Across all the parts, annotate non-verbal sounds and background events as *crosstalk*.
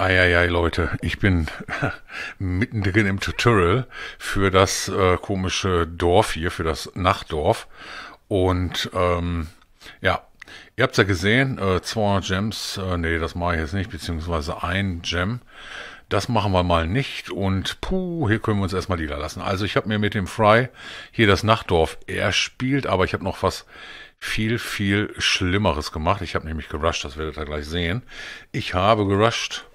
Eieiei, Leute, ich bin *laughs* mittendrin im Tutorial für das äh, komische Dorf hier, für das Nachtdorf. Und ähm, ja, ihr habt ja gesehen, äh, 200 Gems, äh, nee, das mache ich jetzt nicht, beziehungsweise ein Gem. Das machen wir mal nicht und puh, hier können wir uns erstmal lassen. Also ich habe mir mit dem Fry hier das Nachtdorf erspielt, aber ich habe noch was viel, viel Schlimmeres gemacht. Ich habe nämlich gerusht, das werdet ihr gleich sehen. Ich habe gerusht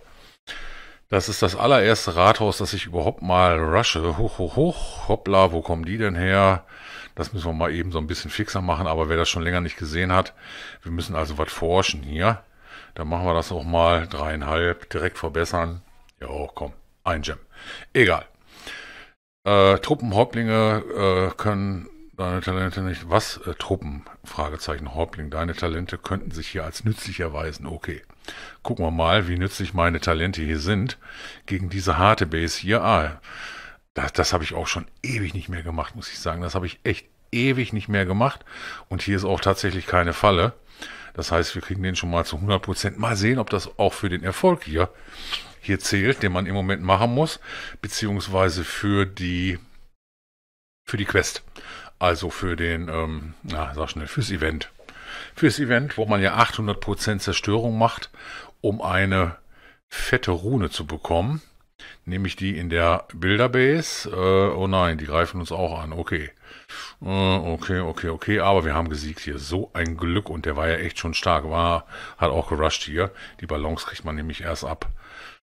das ist das allererste Rathaus, das ich überhaupt mal rushe. Hoch, hoch, hoch. Hoppla, wo kommen die denn her? Das müssen wir mal eben so ein bisschen fixer machen. Aber wer das schon länger nicht gesehen hat, wir müssen also was forschen hier. Dann machen wir das auch mal. Dreieinhalb, direkt verbessern. Ja, komm, ein Gem. Egal. Äh, Truppenhäuptlinge äh, können deine Talente nicht. Was? Äh, Truppen? Fragezeichen Häuptling. Deine Talente könnten sich hier als nützlich erweisen. Okay. Gucken wir mal, wie nützlich meine Talente hier sind. Gegen diese harte Base hier. Ah, das, das habe ich auch schon ewig nicht mehr gemacht, muss ich sagen. Das habe ich echt ewig nicht mehr gemacht. Und hier ist auch tatsächlich keine Falle. Das heißt, wir kriegen den schon mal zu 100%. Prozent. Mal sehen, ob das auch für den Erfolg hier, hier zählt, den man im Moment machen muss. Beziehungsweise für die, für die Quest. Also für den, ähm, na, sag schnell, fürs Event. Fürs Event, wo man ja 800% Zerstörung macht, um eine fette Rune zu bekommen. Nämlich die in der Bilderbase. Äh, oh nein, die greifen uns auch an. Okay. Äh, okay, okay, okay. Aber wir haben gesiegt hier. So ein Glück. Und der war ja echt schon stark. War, hat auch gerusht hier. Die Ballons kriegt man nämlich erst ab.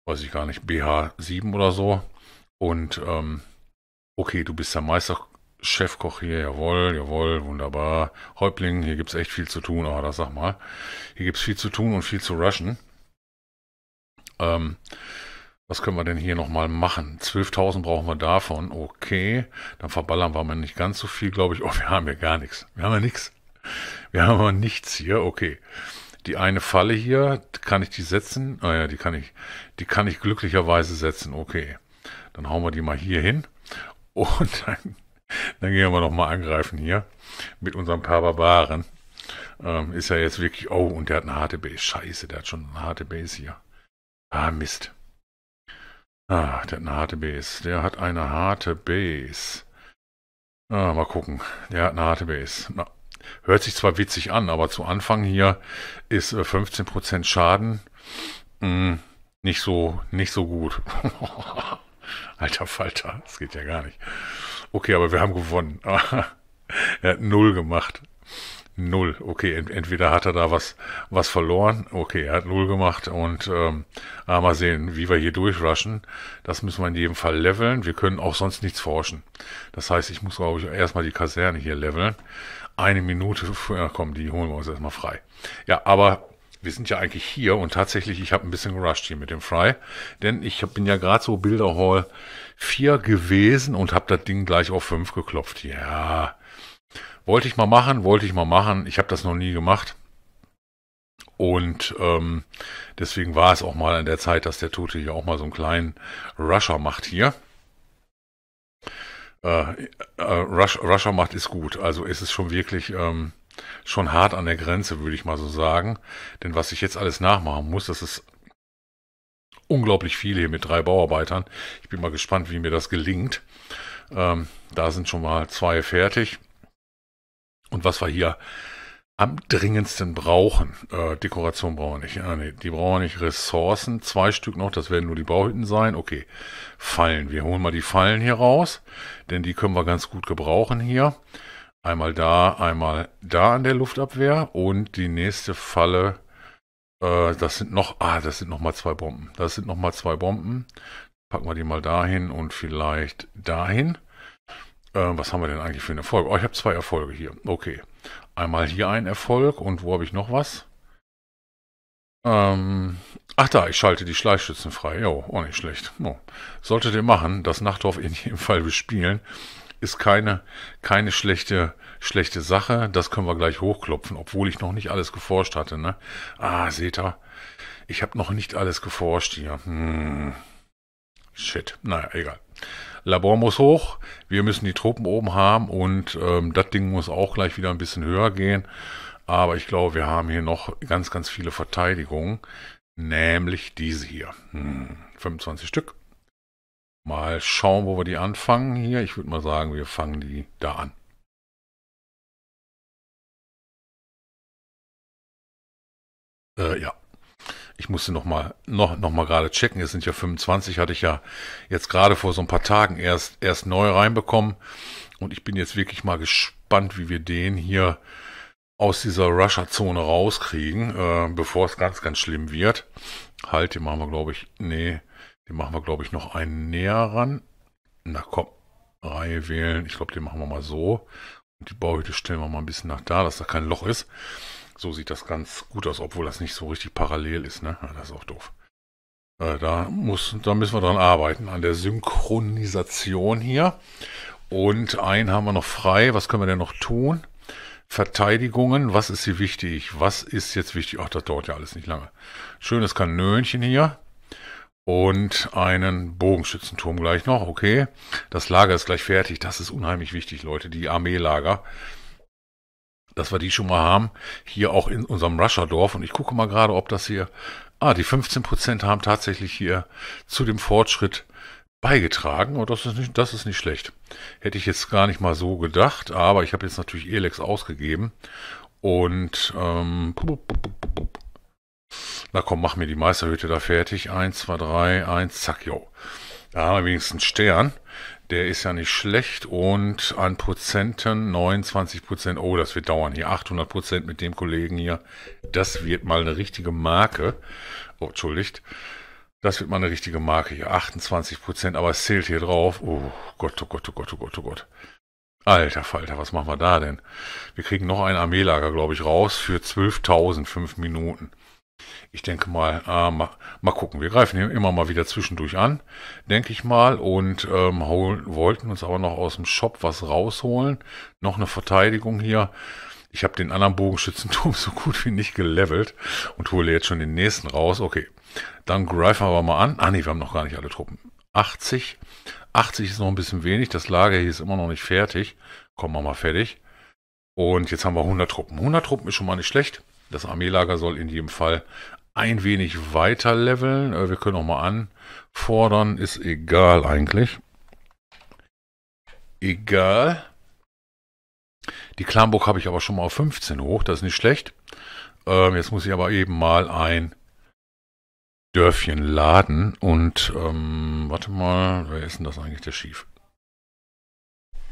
Weiß ich gar nicht. BH7 oder so. Und, ähm, okay, du bist der Meister Chefkoch hier, jawohl, jawohl, wunderbar. Häuptling, hier gibt's echt viel zu tun, aber das sag mal. Hier gibt's viel zu tun und viel zu rushen. Ähm, was können wir denn hier nochmal machen? 12.000 brauchen wir davon, okay. Dann verballern wir mal nicht ganz so viel, glaube ich. Oh, wir haben ja gar nichts. Wir haben ja nichts. Wir haben ja nichts hier, okay. Die eine Falle hier, kann ich die setzen? Naja, ah, die kann ich, die kann ich glücklicherweise setzen, okay. Dann hauen wir die mal hier hin. Und dann dann gehen wir nochmal angreifen hier mit unseren paar Barbaren. Ähm, ist ja jetzt wirklich, oh, und der hat eine harte Base. Scheiße, der hat schon eine harte Base hier. Ah, Mist. Ah, der hat eine harte Base. Der hat eine harte Base. Ah, mal gucken. Der hat eine harte Base. Na, hört sich zwar witzig an, aber zu Anfang hier ist äh, 15% Schaden mh, mm, nicht so nicht so gut. *laughs* Alter Falter, das geht ja gar nicht. Okay, aber wir haben gewonnen. *laughs* er hat null gemacht. Null. Okay, ent entweder hat er da was, was verloren. Okay, er hat null gemacht und ähm, ah, mal sehen, wie wir hier durchrushen. Das müssen wir in jedem Fall leveln. Wir können auch sonst nichts forschen. Das heißt, ich muss, glaube ich, erstmal die Kaserne hier leveln. Eine Minute, ja komm, die holen wir uns erstmal frei. Ja, aber wir sind ja eigentlich hier und tatsächlich, ich habe ein bisschen gerusht hier mit dem Fry, denn ich bin ja gerade so Bilderhall 4 gewesen und habe das Ding gleich auf 5 geklopft. Ja, wollte ich mal machen, wollte ich mal machen. Ich habe das noch nie gemacht. Und ähm, deswegen war es auch mal an der Zeit, dass der Tote hier auch mal so einen kleinen Rusher macht hier. Äh, äh, Rush, Rusher macht ist gut. Also ist es schon wirklich... Ähm, schon hart an der Grenze, würde ich mal so sagen. Denn was ich jetzt alles nachmachen muss, das ist unglaublich viel hier mit drei Bauarbeitern. Ich bin mal gespannt, wie mir das gelingt. Ähm, da sind schon mal zwei fertig. Und was wir hier am dringendsten brauchen, äh, Dekoration brauchen wir nicht. Ah, nee, die brauchen wir nicht. Ressourcen, zwei Stück noch, das werden nur die Bauhütten sein. Okay, Fallen. Wir holen mal die Fallen hier raus, denn die können wir ganz gut gebrauchen hier. Einmal da, einmal da an der Luftabwehr und die nächste Falle, äh, das sind noch, ah, das sind nochmal zwei Bomben. Das sind nochmal zwei Bomben. Packen wir die mal dahin und vielleicht dahin. Äh, was haben wir denn eigentlich für einen Erfolg? Oh, ich habe zwei Erfolge hier. Okay. Einmal hier ein Erfolg und wo habe ich noch was? Ähm, ach da, ich schalte die Schleichschützen frei. Jo, auch nicht schlecht. Oh. Solltet ihr machen, das Nachtdorf in jedem Fall bespielen ist keine, keine schlechte, schlechte Sache. Das können wir gleich hochklopfen, obwohl ich noch nicht alles geforscht hatte. Ne? Ah, seht ihr, ich habe noch nicht alles geforscht hier. Hm. Shit, naja, egal. Labor muss hoch, wir müssen die Truppen oben haben und ähm, das Ding muss auch gleich wieder ein bisschen höher gehen. Aber ich glaube, wir haben hier noch ganz, ganz viele Verteidigungen, nämlich diese hier. Hm, 25 Stück mal schauen, wo wir die anfangen hier. Ich würde mal sagen, wir fangen die da an. Äh, ja. Ich musste noch mal, noch, noch mal gerade checken. Es sind ja 25, hatte ich ja jetzt gerade vor so ein paar Tagen erst, erst neu reinbekommen. Und ich bin jetzt wirklich mal gespannt, wie wir den hier aus dieser rusher zone rauskriegen, äh, bevor es ganz, ganz schlimm wird. Halt, den machen wir, glaube ich, nee, den machen wir, glaube ich, noch einen näher ran. Na komm, Reihe wählen. Ich glaube, den machen wir mal so. Und die Bauhütte stellen wir mal ein bisschen nach da, dass da kein Loch ist. So sieht das ganz gut aus, obwohl das nicht so richtig parallel ist. Ne? Ja, das ist auch doof. Äh, da, muss, da müssen wir dran arbeiten, an der Synchronisation hier. Und einen haben wir noch frei. Was können wir denn noch tun? Verteidigungen, was ist hier wichtig? Was ist jetzt wichtig? Ach, das dauert ja alles nicht lange. Schönes Kanönchen hier und einen Bogenschützenturm gleich noch. Okay, das Lager ist gleich fertig. Das ist unheimlich wichtig, Leute, die Armeelager. Dass wir die schon mal haben, hier auch in unserem Rusherdorf. Und ich gucke mal gerade, ob das hier... Ah, die 15% haben tatsächlich hier zu dem Fortschritt beigetragen. Und das ist nicht, das ist nicht schlecht. Hätte ich jetzt gar nicht mal so gedacht. Aber ich habe jetzt natürlich Elex ausgegeben. Und... Ähm, na komm, mach mir die Meisterhütte da fertig. Eins, zwei, drei, eins, zack, jo. Da haben wir wenigstens einen Stern. Der ist ja nicht schlecht und an Prozenten 29 Prozent. Oh, das wird dauern hier. 800 Prozent mit dem Kollegen hier. Das wird mal eine richtige Marke. Oh, entschuldigt. Das wird mal eine richtige Marke hier. 28 Prozent, aber es zählt hier drauf. Oh Gott, oh Gott, oh Gott, oh Gott, oh Gott. Alter Falter, was machen wir da denn? Wir kriegen noch ein Armeelager, glaube ich, raus für 12.000, fünf Minuten. Ich denke mal, äh, mal, mal, gucken. Wir greifen hier immer mal wieder zwischendurch an, denke ich mal. Und ähm, holen, wollten uns aber noch aus dem Shop was rausholen. Noch eine Verteidigung hier. Ich habe den anderen Bogenschützenturm *laughs* so gut wie nicht gelevelt und hole jetzt schon den nächsten raus. Okay, dann greifen wir mal an. Ah nee, wir haben noch gar nicht alle Truppen. 80. 80 ist noch ein bisschen wenig. Das Lager hier ist immer noch nicht fertig. Kommen wir mal fertig. Und jetzt haben wir 100 Truppen. 100 Truppen ist schon mal nicht schlecht. Das Armeelager soll in jedem Fall ein wenig weiter leveln. Äh, wir können auch mal anfordern, ist egal eigentlich. Egal. Die Klamburg habe ich aber schon mal auf 15 hoch, das ist nicht schlecht. Ähm, jetzt muss ich aber eben mal ein Dörfchen laden und ähm, warte mal, wer ist denn das eigentlich, der Schief?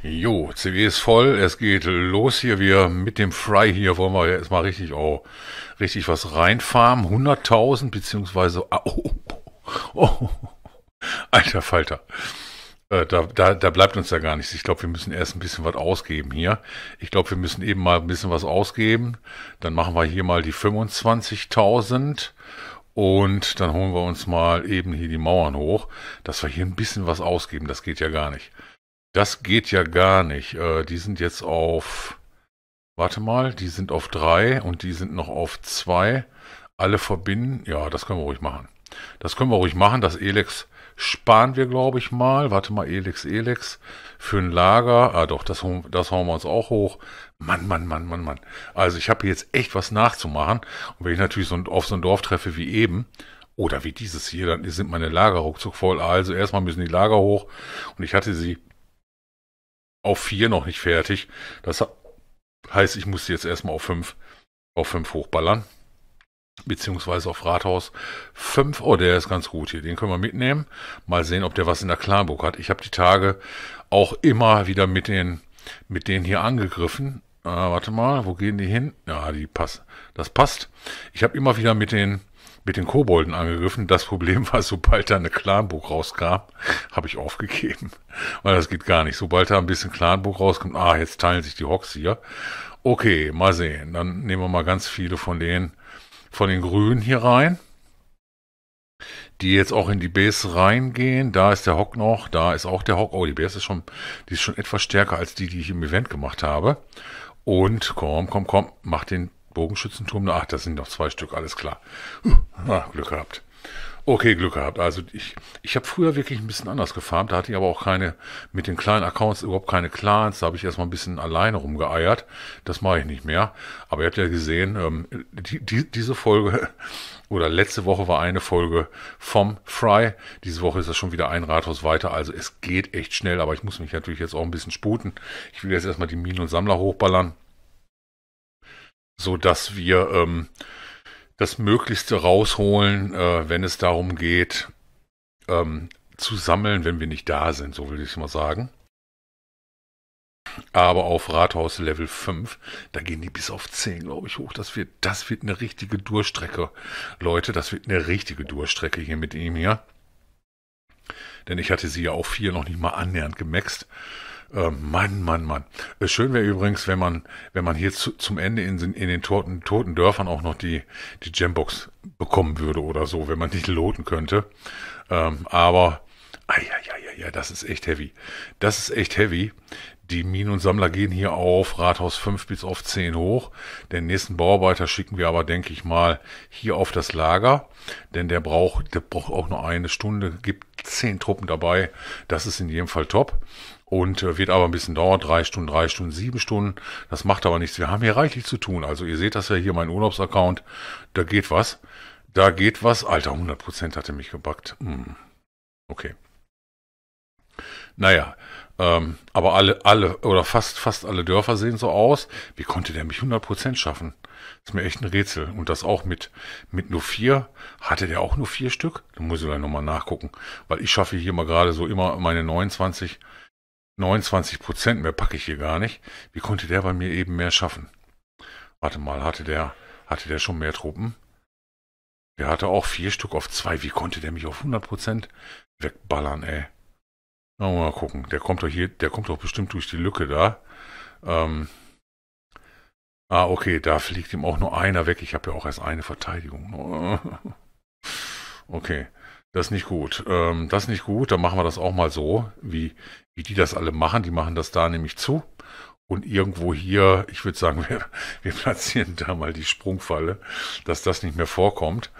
Jo, CW ist voll, es geht los hier. Wir mit dem Fry hier wollen wir jetzt mal richtig, oh, richtig was reinfarmen. 100.000 beziehungsweise, ah, oh, oh, oh. *laughs* alter Falter. Äh, da, da, da bleibt uns ja gar nichts. Ich glaube, wir müssen erst ein bisschen was ausgeben hier. Ich glaube, wir müssen eben mal ein bisschen was ausgeben. Dann machen wir hier mal die 25.000. Und dann holen wir uns mal eben hier die Mauern hoch, dass wir hier ein bisschen was ausgeben. Das geht ja gar nicht. Das geht ja gar nicht. Äh, die sind jetzt auf. Warte mal, die sind auf 3 und die sind noch auf 2. Alle verbinden. Ja, das können wir ruhig machen. Das können wir ruhig machen. Das Elex sparen wir, glaube ich, mal. Warte mal, Elex, Elex. Für ein Lager. Ah, doch, das, das hauen wir uns auch hoch. Mann, Mann, Mann, Mann, Mann. Also, ich habe jetzt echt was nachzumachen. Und wenn ich natürlich so ein, auf so ein Dorf treffe wie eben, oder wie dieses hier, dann sind meine Lager ruckzuck voll. Also, erstmal müssen die Lager hoch. Und ich hatte sie auf 4 noch nicht fertig. Das heißt, ich muss jetzt erstmal auf 5 auf 5 hochballern. Beziehungsweise auf Rathaus 5. Oh, der ist ganz gut hier. Den können wir mitnehmen. Mal sehen, ob der was in der Klarburg hat. Ich habe die Tage auch immer wieder mit den mit denen hier angegriffen. Äh, warte mal, wo gehen die hin? Ja, die passen. Das passt. Ich habe immer wieder mit den mit den Kobolden angegriffen. Das Problem war, sobald da eine Clanbuch rauskam, habe ich aufgegeben. Weil das geht gar nicht. Sobald da ein bisschen Clanbuch rauskommt, ah, jetzt teilen sich die Hocks hier. Okay, mal sehen. Dann nehmen wir mal ganz viele von den, von den Grünen hier rein. Die jetzt auch in die Base reingehen. Da ist der Hock noch, da ist auch der Hock. Oh, die Base ist schon, die ist schon etwas stärker als die, die ich im Event gemacht habe. Und komm, komm, komm, mach den Bogenschützenturm, ach, das sind noch zwei Stück, alles klar. Huh, Glück gehabt. Okay, Glück gehabt. Also ich, ich habe früher wirklich ein bisschen anders gefarmt. Da hatte ich aber auch keine, mit den kleinen Accounts überhaupt keine Clans. Da habe ich erstmal ein bisschen alleine rumgeeiert. Das mache ich nicht mehr. Aber ihr habt ja gesehen, ähm, die, die, diese Folge *laughs* oder letzte Woche war eine Folge vom Fry. Diese Woche ist das schon wieder ein Rathaus weiter. Also es geht echt schnell. Aber ich muss mich natürlich jetzt auch ein bisschen sputen. Ich will jetzt erstmal die Minen und Sammler hochballern so dass wir ähm, das Möglichste rausholen, äh, wenn es darum geht, ähm, zu sammeln, wenn wir nicht da sind, so will ich es mal sagen. Aber auf Rathaus Level 5, da gehen die bis auf 10, glaube ich, hoch. Das wird, das wird eine richtige Durchstrecke, Leute. Das wird eine richtige Durchstrecke hier mit ihm hier. Denn ich hatte sie ja auf 4 noch nicht mal annähernd gemaxt. Äh, Mann, Mann, Mann. Äh, schön wäre übrigens, wenn man, wenn man hier zu, zum Ende in, in den toten, toten Dörfern auch noch die, die Jambox bekommen würde oder so, wenn man die loten könnte. Ähm, aber, ja, das ist echt heavy. Das ist echt heavy. Die Minen und Sammler gehen hier auf Rathaus 5 bis auf 10 hoch. Den nächsten Bauarbeiter schicken wir aber, denke ich mal, hier auf das Lager. Denn der braucht, der braucht auch nur eine Stunde, gibt 10 Truppen dabei. Das ist in jedem Fall top und äh, wird aber ein bisschen dauern, drei Stunden, drei Stunden, sieben Stunden. Das macht aber nichts. Wir haben hier reichlich zu tun. Also ihr seht das ja hier, mein Urlaubsaccount, da geht was. Da geht was. Alter, 100% hatte mich gebackt. Hm. Okay. Naja, ähm, aber alle, alle oder fast, fast alle Dörfer sehen so aus. Wie konnte der mich 100% schaffen? Ist mir echt ein Rätsel. Und das auch mit, mit nur vier. Hatte der auch nur vier Stück? Da muss ich gleich nochmal nachgucken. Weil ich schaffe hier mal gerade so immer meine 29. 29 Prozent, mehr packe ich hier gar nicht. Wie konnte der bei mir eben mehr schaffen? Warte mal, hatte der, hatte der schon mehr Truppen? Der hatte auch vier Stück auf zwei. Wie konnte der mich auf 100 Prozent wegballern, ey? Mal gucken. Der kommt doch hier, der kommt doch bestimmt durch die Lücke da. Ähm, ah, okay, da fliegt ihm auch nur einer weg. Ich habe ja auch erst eine Verteidigung. *laughs* okay. Das ist nicht gut. Ähm, das ist nicht gut. Dann machen wir das auch mal so, wie, wie die das alle machen. Die machen das da nämlich zu. Und irgendwo hier, ich würde sagen, *laughs* wir, wir platzieren da mal die Sprungfalle, dass das nicht mehr vorkommt.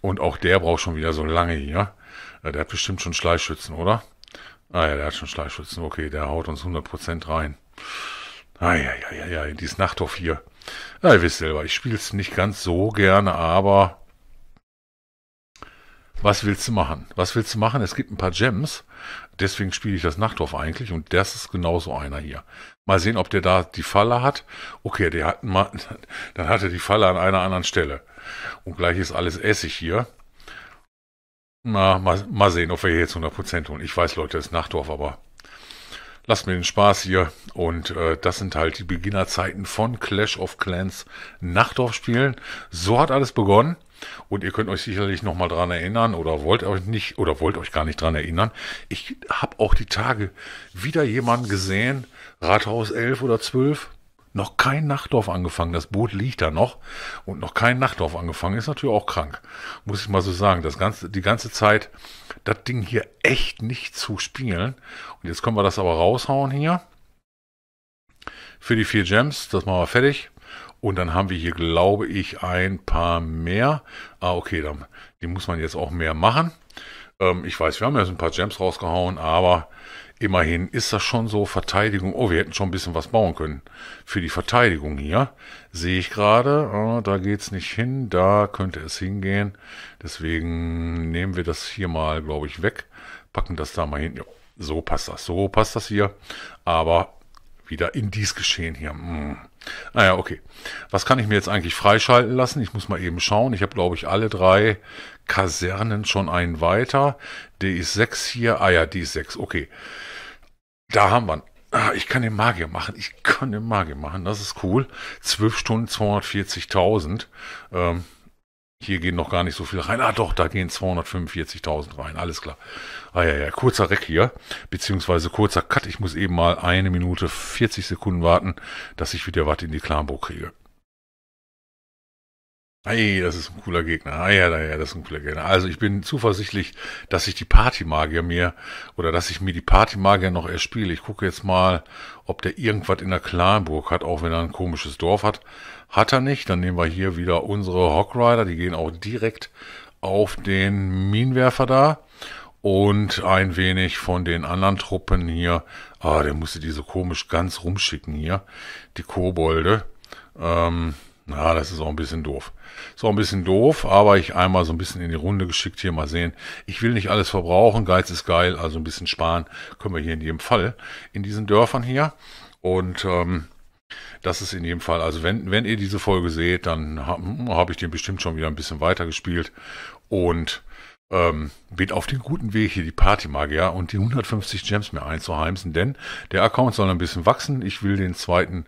Und auch der braucht schon wieder so lange hier. Äh, der hat bestimmt schon Schleischschützen, oder? Ah ja, der hat schon Schleischschützen. Okay, der haut uns 100% rein. Ah ja, ja, ja, ja, dieses Nachthoff hier. Ja, ihr wisst selber, ich spiele es nicht ganz so gerne, aber was willst du machen? Was willst du machen? Es gibt ein paar Gems, deswegen spiele ich das Nachtdorf eigentlich und das ist genauso einer hier. Mal sehen, ob der da die Falle hat. Okay, der hat mal, *laughs* dann hat er die Falle an einer anderen Stelle. Und gleich ist alles Essig hier. Na, mal, mal sehen, ob wir hier jetzt 100% holen. Ich weiß, Leute, das ist Nachtdorf, aber lasst mir den Spaß hier. Und äh, das sind halt die Beginnerzeiten von Clash of Clans Nachtdorf spielen. So hat alles begonnen. Und ihr könnt euch sicherlich nochmal daran erinnern oder wollt euch nicht oder wollt euch gar nicht daran erinnern. Ich habe auch die Tage wieder jemanden gesehen, Rathaus 11 oder 12, noch kein Nachtdorf angefangen. Das Boot liegt da noch und noch kein Nachtdorf angefangen. Ist natürlich auch krank, muss ich mal so sagen. Das ganze, die ganze Zeit, das Ding hier echt nicht zu spielen. Und jetzt können wir das aber raushauen hier. Für die vier Gems, das machen wir fertig. Und dann haben wir hier, glaube ich, ein paar mehr. Ah, okay, dann, die muss man jetzt auch mehr machen. Ähm, ich weiß, wir haben jetzt ein paar Gems rausgehauen, aber immerhin ist das schon so Verteidigung. Oh, wir hätten schon ein bisschen was bauen können für die Verteidigung hier. Sehe ich gerade, oh, da geht es nicht hin, da könnte es hingehen. Deswegen nehmen wir das hier mal, glaube ich, weg, packen das da mal hin. Jo, so passt das, so passt das hier. Aber wieder in dies Geschehen hier. Mh. Hm. Naja, okay. Was kann ich mir jetzt eigentlich freischalten lassen? Ich muss mal eben schauen. Ich habe, glaube ich, alle drei Kasernen schon einen weiter. Die ist 6 hier. Ah ja, die ist 6. Okay. Da haben wir Ah, ich kann den Magier machen. Ich kann den Magier machen. Das ist cool. 12 Stunden 240.000. Ähm, hier gehen noch gar nicht so viel rein. Ah doch, da gehen 245.000 rein. Alles klar. Ah ja, ja, kurzer Reck hier, beziehungsweise kurzer Cut. Ich muss eben mal eine Minute 40 Sekunden warten, dass ich wieder was in die Klambo kriege. Ei, das ist ein cooler Gegner. Ei, ah, ja, ja, das ist ein cooler Gegner. Also ich bin zuversichtlich, dass ich die Partymagier mir oder dass ich mir die Partymagier noch erspiele. Ich gucke jetzt mal, ob der irgendwas in der Klanburg hat, auch wenn er ein komisches Dorf hat. Hat er nicht. Dann nehmen wir hier wieder unsere Hockrider. Die gehen auch direkt auf den Minenwerfer da. Und ein wenig von den anderen Truppen hier. Ah, der musste die so komisch ganz rumschicken hier. Die Kobolde. Ähm, na, das ist auch ein bisschen doof. Ist auch ein bisschen doof, aber ich einmal so ein bisschen in die Runde geschickt hier mal sehen. Ich will nicht alles verbrauchen, Geiz ist geil, also ein bisschen sparen können wir hier in jedem Fall in diesen Dörfern hier. Und ähm, das ist in jedem Fall, also wenn, wenn ihr diese Folge seht, dann habe hm, hab ich den bestimmt schon wieder ein bisschen weitergespielt und ähm, bin auf dem guten Weg, hier die Party Magier und die 150 Gems mir einzuheimsen, denn der Account soll ein bisschen wachsen. Ich will den zweiten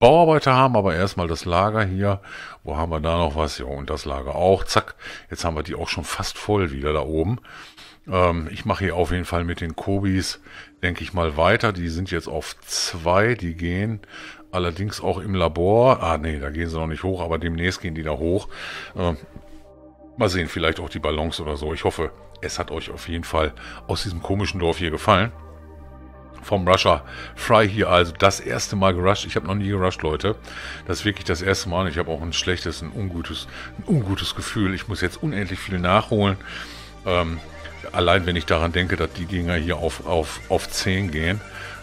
Bauarbeiter haben, aber erstmal das Lager hier. Wo haben wir da noch was? Ja, und das Lager auch. Zack, jetzt haben wir die auch schon fast voll wieder da oben. Ähm, ich mache hier auf jeden Fall mit den Kobis, denke ich mal, weiter. Die sind jetzt auf zwei, die gehen allerdings auch im Labor. Ah, nee, da gehen sie noch nicht hoch, aber demnächst gehen die da hoch. Ähm, mal sehen, vielleicht auch die Ballons oder so. Ich hoffe, es hat euch auf jeden Fall aus diesem komischen Dorf hier gefallen vom Rusher Fry hier. Also das erste Mal gerusht. Ich habe noch nie gerusht, Leute. Das ist wirklich das erste Mal. Ich habe auch ein schlechtes, ein ungutes, ein ungutes Gefühl. Ich muss jetzt unendlich viel nachholen. Ähm, allein wenn ich daran denke, dass die Gegner hier auf, auf, auf 10 gehen.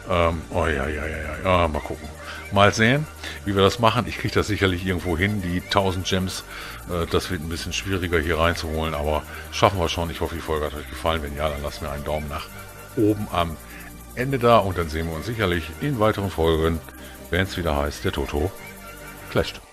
Ähm, oh ja, ja, ja, ja, ja, mal gucken. Mal sehen, wie wir das machen. Ich kriege das sicherlich irgendwo hin, die 1000 Gems. Äh, das wird ein bisschen schwieriger hier reinzuholen, aber schaffen wir schon. Ich hoffe, die Folge hat euch gefallen. Wenn ja, dann lasst mir einen Daumen nach oben am Ende da und dann sehen wir uns sicherlich in weiteren Folgen, wenn es wieder heißt, der Toto clasht.